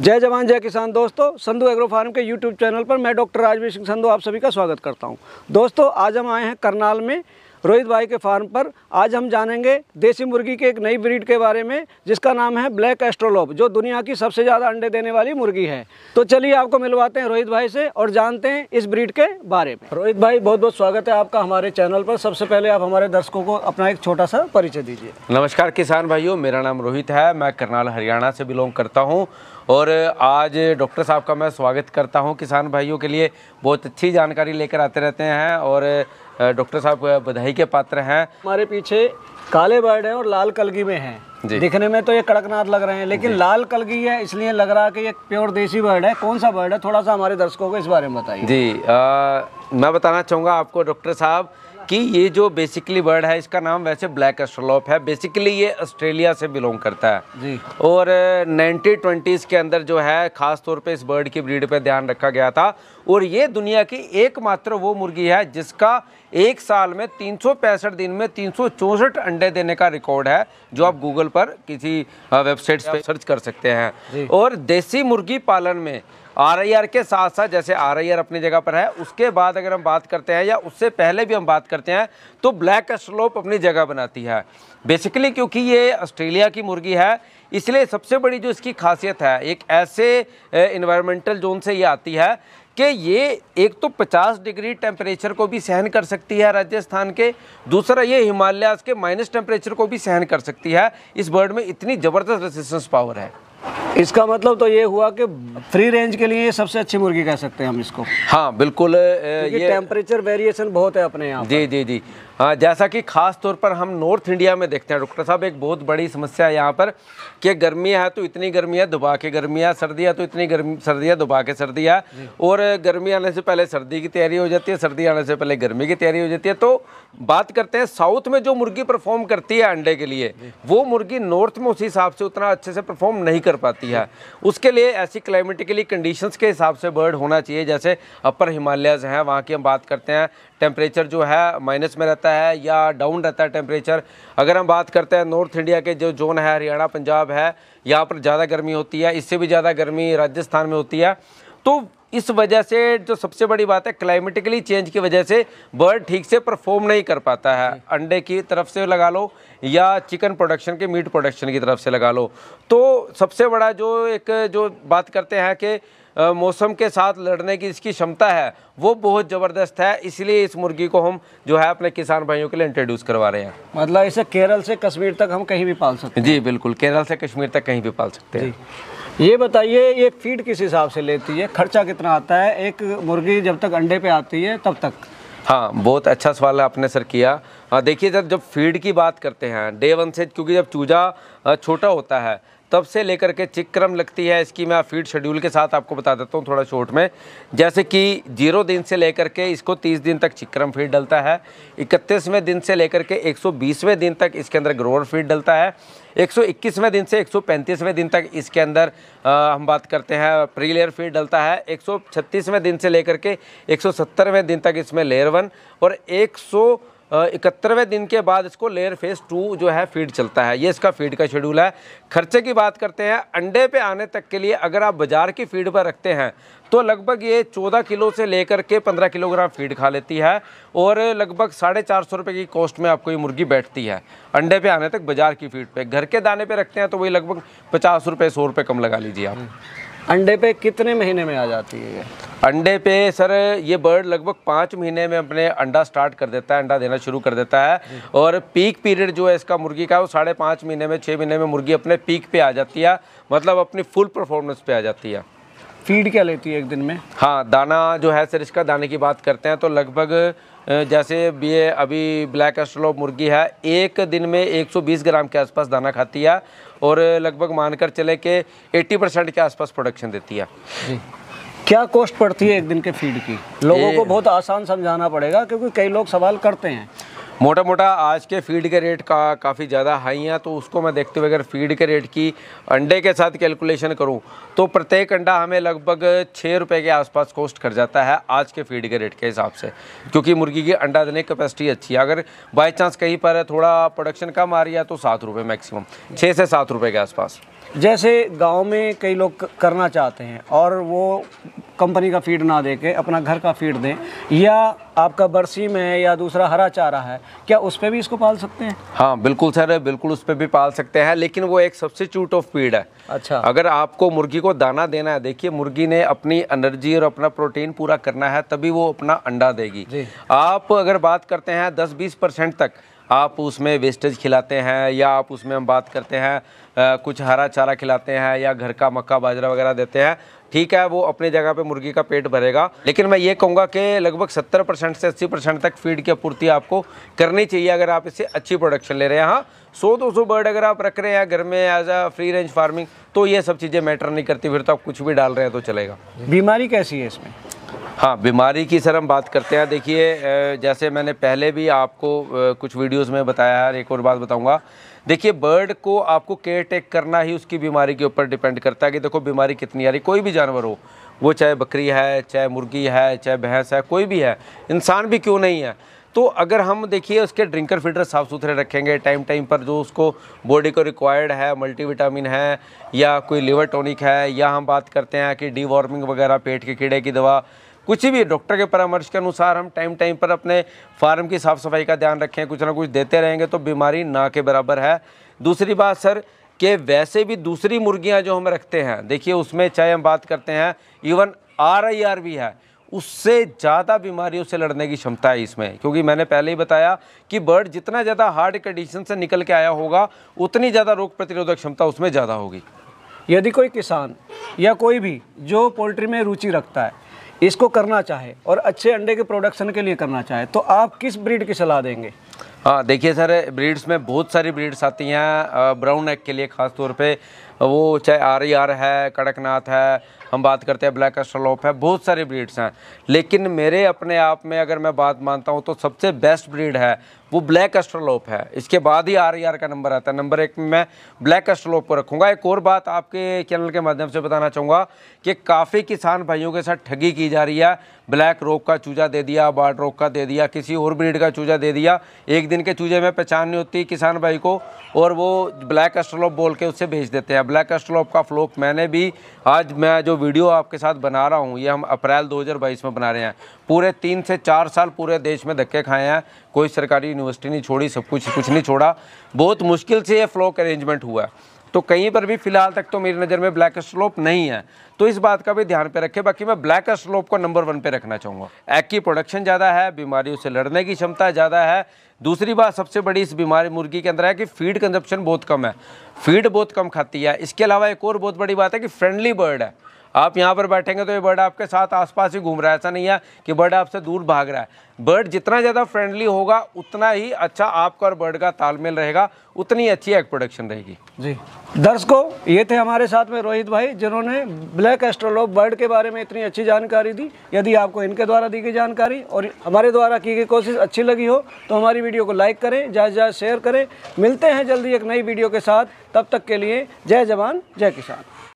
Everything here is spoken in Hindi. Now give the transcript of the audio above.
जय जवान जय किसान दोस्तों संधु एग्रो फार्म के यूट्यूब चैनल पर मैं डॉक्टर राजवीर सिंह संधु आप सभी का स्वागत करता हूं दोस्तों आज हम आए हैं करनाल में रोहित भाई के फार्म पर आज हम जानेंगे देसी मुर्गी के एक नई ब्रीड के बारे में जिसका नाम है ब्लैक एस्ट्रोलोप जो दुनिया की सबसे ज़्यादा अंडे देने वाली मुर्गी है तो चलिए आपको मिलवाते हैं रोहित भाई से और जानते हैं इस ब्रीड के बारे में रोहित भाई बहुत बहुत स्वागत है आपका हमारे चैनल पर सबसे पहले आप हमारे दर्शकों को अपना एक छोटा सा परिचय दीजिए नमस्कार किसान भाइयों मेरा नाम रोहित है मैं करनाल हरियाणा से बिलोंग करता हूँ और आज डॉक्टर साहब का मैं स्वागत करता हूं किसान भाइयों के लिए बहुत अच्छी जानकारी लेकर आते रहते हैं और डॉक्टर साहब बधाई के पात्र हैं हमारे पीछे काले बर्ड हैं और लाल कलगी में हैं दिखने में तो ये कड़कनाथ लग रहे हैं लेकिन लाल कलगी है इसलिए लग रहा है कि ये प्योर देसी बर्ड है कौन सा बर्ड है थोड़ा सा हमारे दर्शकों को इस बारे में बताइए जी आ, मैं बताना चाहूँगा आपको डॉक्टर साहब कि ये जो बेसिकली बर्ड है इसका नाम वैसे ब्लैक एस्ट्रोलॉप है बेसिकली ये ऑस्ट्रेलिया से बिलोंग करता है जी और नाइनटीन uh, ट्वेंटीज़ के अंदर जो है ख़ास तौर पे इस बर्ड की ब्रीड पे ध्यान रखा गया था और ये दुनिया की एकमात्र वो मुर्गी है जिसका एक साल में तीन दिन में तीन अंडे देने का रिकॉर्ड है जो आप गूगल पर किसी वेबसाइट uh, पे सर्च कर सकते हैं और देसी मुर्गी पालन में आर के साथ साथ जैसे आर अपनी जगह पर है उसके बाद अगर हम बात करते हैं या उससे पहले भी हम बात करते हैं तो ब्लैक स्लोप अपनी जगह बनाती है बेसिकली क्योंकि ये ऑस्ट्रेलिया की मुर्गी है इसलिए सबसे बड़ी जो इसकी खासियत है एक ऐसे इन्वायरमेंटल जोन से ये आती है कि ये एक तो 50 डिग्री टेम्परेचर को भी सहन कर सकती है राजस्थान के दूसरा ये हिमालयाज के माइनस टेम्परेचर को भी सहन कर सकती है इस बर्ड में इतनी ज़बरदस्त रेसिस्टेंस पावर है इसका मतलब तो ये हुआ कि फ्री रेंज के लिए सबसे अच्छी मुर्गी कह सकते हैं हम इसको हाँ बिल्कुल ये टेम्परेचर वेरिएशन बहुत है अपने यहाँ जी जी जी हाँ जैसा कि ख़ास तौर पर हम नॉर्थ इंडिया में देखते हैं डॉक्टर साहब एक बहुत बड़ी समस्या है यहाँ पर कि गर्मी है तो इतनी गर्मी है दुबा के गर्मी है सर्दी है तो इतनी गर्मी सर्दी है दुबा के सर्दी है और गर्मी आने से पहले सर्दी की तैयारी हो जाती है सर्दी आने से पहले गर्मी की तैयारी हो जाती है तो बात करते हैं साउथ में जो मुर्गी परफॉर्म करती है अंडे के लिए वो मुर्गी नॉर्थ में उस हिसाब से उतना अच्छे से परफॉर्म नहीं कर पाती है उसके लिए ऐसी क्लाइमेटिकली कंडीशंस के हिसाब से बर्ड होना चाहिए जैसे अपर हिमालयाज हैं वहाँ की हम बात करते हैं टेम्परेचर जो है माइनस में रहता है या डाउन रहता है टेम्परेचर अगर हम बात करते हैं नॉर्थ इंडिया के जो जोन है हरियाणा पंजाब है यहाँ पर ज़्यादा गर्मी होती है इससे भी ज़्यादा गर्मी राजस्थान में होती है तो इस वजह से जो सबसे बड़ी बात है क्लाइमेटिकली चेंज की वजह से बर्ड ठीक से परफॉर्म नहीं कर पाता है अंडे की तरफ से लगा लो या चिकन प्रोडक्शन के मीट प्रोडक्शन की तरफ से लगा लो तो सबसे बड़ा जो एक जो बात करते हैं कि मौसम के साथ लड़ने की इसकी क्षमता है वो बहुत ज़बरदस्त है इसलिए इस मुर्गी को हम जो है अपने किसान भाइयों के लिए इंट्रोड्यूस करवा रहे हैं मतलब इसे केरल से कश्मीर तक हम कहीं भी पाल सकते हैं जी बिल्कुल केरल से कश्मीर तक कहीं भी पाल सकते हैं ये बताइए ये फीड किस हिसाब से लेती है खर्चा कितना आता है एक मुर्गी जब तक अंडे पे आती है तब तक हाँ बहुत अच्छा सवाल आपने सर किया हाँ, देखिए जब जब फीड की बात करते हैं डे वन से क्योंकि जब चूजा छोटा होता है तब से लेकर के चिक्रम लगती है इसकी मैं फीड शेड्यूल के साथ आपको बता देता हूँ थोड़ा शॉर्ट में जैसे कि जीरो दिन से लेकर के इसको तीस दिन तक चिक्रम फीड डलता है इकतीसवें दिन से लेकर के एक सौ दिन तक इसके अंदर ग्रोवर फीड डलता है 121वें दिन से 135वें दिन तक इसके अंदर हम बात करते हैं प्री लेयर फीड डलता है 136वें दिन से लेकर के 170वें दिन तक इसमें लेयर वन और एक इकहत्तरवें दिन के बाद इसको लेयर फेस टू जो है फीड चलता है ये इसका फीड का शेड्यूल है खर्चे की बात करते हैं अंडे पे आने तक के लिए अगर आप बाज़ार की फीड पर रखते हैं तो लगभग ये 14 किलो से लेकर के 15 किलोग्राम फीड खा लेती है और लगभग साढ़े चार सौ रुपये की कॉस्ट में आपको ये मुर्गी बैठती है अंडे पे आने तक बाज़ार की फीड पर घर के दाने पर रखते हैं तो वही लगभग पचास रुपये सौ रुपये कम लगा लीजिए आप हम्म। अंडे पे कितने महीने में आ जाती है ये अंडे पे सर ये बर्ड लगभग पाँच महीने में अपने अंडा स्टार्ट कर देता है अंडा देना शुरू कर देता है और पीक पीरियड जो है इसका मुर्गी का वो साढ़े पाँच महीने में छः महीने में मुर्गी अपने पीक पे आ जाती है मतलब अपनी फुल परफॉर्मेंस पे आ जाती है फीड क्या लेती है एक दिन में हाँ दाना जो है सर इसका दाने की बात करते हैं तो लगभग जैसे ये अभी ब्लैक एस्ट्रोलो मुर्गी है एक दिन में 120 ग्राम के आसपास दाना खाती है और लगभग मानकर चले कि 80 परसेंट के आसपास प्रोडक्शन देती है क्या कॉस्ट पड़ती है एक दिन के फीड की लोगों को बहुत आसान समझाना पड़ेगा क्योंकि कई लोग सवाल करते हैं मोटा मोटा आज के फीड के रेट का काफ़ी ज़्यादा हाई हैं तो उसको मैं देखते हुए अगर फीड के रेट की अंडे के साथ कैलकुलेशन करूं तो प्रत्येक अंडा हमें लगभग छः रुपये के आसपास कॉस्ट कर जाता है आज के फीड के रेट के हिसाब से क्योंकि मुर्गी की अंडा देने की कैपेसिटी अच्छी है अगर बाई चांस कहीं पर थोड़ा प्रोडक्शन कम आ रही है तो सात रुपये मैक्सिमम छः से सात रुपये के आसपास जैसे गाँव में कई लोग करना चाहते हैं और वो कंपनी का फीड ना दे के अपना घर का फीड दें या आपका बरसीम है या दूसरा हरा चारा है क्या उस पर भी इसको पाल सकते हैं हाँ बिल्कुल सर बिल्कुल उस पर भी पाल सकते हैं लेकिन वो एक सबसे चूट ऑफ फीड है अच्छा अगर आपको मुर्गी को दाना देना है देखिए मुर्गी ने अपनी एनर्जी और अपना प्रोटीन पूरा करना है तभी वो अपना अंडा देगी आप अगर बात करते हैं दस बीस परसेंट तक आप उसमें वेस्टेज खिलाते हैं या आप उसमें हम बात करते हैं आ, कुछ हरा चारा खिलाते हैं या घर का मक्का बाजरा वगैरह देते हैं ठीक है वो अपनी जगह पे मुर्गी का पेट भरेगा लेकिन मैं ये कहूँगा कि लगभग 70 परसेंट से 80 परसेंट तक फीड की आपूर्ति आपको करनी चाहिए अगर आप इससे अच्छी प्रोडक्शन ले रहे हैं हाँ सौ दो सौ बर्ड अगर आप रख रहे हैं घर में as a free range farming तो ये सब चीज़ें मैटर नहीं करती फिर तो आप कुछ भी डाल रहे हैं तो चलेगा बीमारी कैसी है इसमें हाँ बीमारी की सर हम बात करते हैं देखिए जैसे मैंने पहले भी आपको कुछ वीडियोस में बताया है एक और बात बताऊंगा देखिए बर्ड को आपको केयर टेक करना ही उसकी बीमारी के ऊपर डिपेंड करता है कि देखो बीमारी कितनी आ रही कोई भी जानवर हो वो चाहे बकरी है चाहे मुर्गी है चाहे भैंस है कोई भी है इंसान भी क्यों नहीं है तो अगर हम देखिए उसके ड्रिंकर फिल्टर साफ़ सुथरे रखेंगे टाइम टाइम पर जो उसको बॉडी को रिक्वायर्ड है मल्टीविटामिन है या कोई लिवर टॉनिक है या हम बात करते हैं कि डी वार्मिंग वगैरह पेट के कीड़े की दवा कुछ भी डॉक्टर के परामर्श के अनुसार हम टाइम टाइम पर अपने फार्म की साफ़ सफाई का ध्यान रखें कुछ ना कुछ देते रहेंगे तो बीमारी ना के बराबर है दूसरी बात सर कि वैसे भी दूसरी मुर्गियां जो हम रखते हैं देखिए उसमें चाहे हम बात करते हैं इवन आर आई आर भी है उससे ज़्यादा बीमारियों से लड़ने की क्षमता है इसमें क्योंकि मैंने पहले ही बताया कि बर्ड जितना ज़्यादा हार्ड कंडीशन से निकल के आया होगा उतनी ज़्यादा रोग प्रतिरोधक क्षमता उसमें ज़्यादा होगी यदि कोई किसान या कोई भी जो पोल्ट्री में रुचि रखता है इसको करना चाहे और अच्छे अंडे के प्रोडक्शन के लिए करना चाहे तो आप किस ब्रीड की सलाह देंगे हाँ देखिए सर ब्रीड्स में बहुत सारी ब्रीड्स आती हैं ब्राउन एग के लिए ख़ास तौर पे वो चाहे आर ई आर है कड़कनाथ है हम बात करते हैं ब्लैक स्टलोप है बहुत सारी ब्रीड्स हैं लेकिन मेरे अपने आप में अगर मैं बात मानता हूँ तो सबसे बेस्ट ब्रीड है वो ब्लैक एस्ट्रोलोप है इसके बाद ही आर का नंबर आता है नंबर एक में मैं ब्लैक एस्ट्रोलोप को रखूँगा एक और बात आपके चैनल के माध्यम से बताना चाहूँगा कि काफ़ी किसान भाइयों के साथ ठगी की जा रही है ब्लैक रोग का चूजा दे दिया बार्ड रोग का दे दिया किसी और ब्रीड का चूजा दे दिया एक दिन के चूजे में पहचान नहीं होती किसान भाई को और वो ब्लैक एस्ट्रोलोप बोल के उससे भेज देते हैं ब्लैक एस्ट्रोलोप का फ्लोक मैंने भी आज मैं जो वीडियो आपके साथ बना रहा हूँ ये हम अप्रैल दो में बना रहे हैं पूरे तीन से चार साल पूरे देश में धक्के खाए हैं कोई सरकारी यूनिवर्सिटी नहीं छोड़ी सब कुछ कुछ नहीं छोड़ा बहुत मुश्किल से ये फ्लोक अरेंजमेंट हुआ है तो कहीं पर भी फिलहाल तक तो मेरी नज़र में ब्लैक स्लोप नहीं है तो इस बात का भी ध्यान पे रखें बाकी मैं ब्लैक स्लोप को नंबर वन पे रखना चाहूँगा एग की प्रोडक्शन ज़्यादा है बीमारियों से लड़ने की क्षमता ज़्यादा है दूसरी बात सबसे बड़ी इस बीमारी मुर्गी के अंदर है कि फीड कंजप्शन बहुत कम है फीड बहुत कम खाती है इसके अलावा एक और बहुत बड़ी बात है कि फ्रेंडली बर्ड है आप यहाँ पर बैठेंगे तो ये बर्ड आपके साथ आसपास ही घूम रहा है ऐसा नहीं है कि बर्ड आपसे दूर भाग रहा है बर्ड जितना ज़्यादा फ्रेंडली होगा उतना ही अच्छा आपका और बर्ड का तालमेल रहेगा उतनी अच्छी एग प्रोडक्शन रहेगी जी दर्शकों ये थे हमारे साथ में रोहित भाई जिन्होंने ब्लैक एस्ट्रोलॉप बर्ड के बारे में इतनी अच्छी जानकारी दी यदि आपको इनके द्वारा दी गई जानकारी और हमारे द्वारा की गई कोशिश अच्छी लगी हो तो हमारी वीडियो को लाइक करें ज़्यादा से ज़्यादा शेयर करें मिलते हैं जल्दी एक नई वीडियो के साथ तब तक के लिए जय जवान जय किसान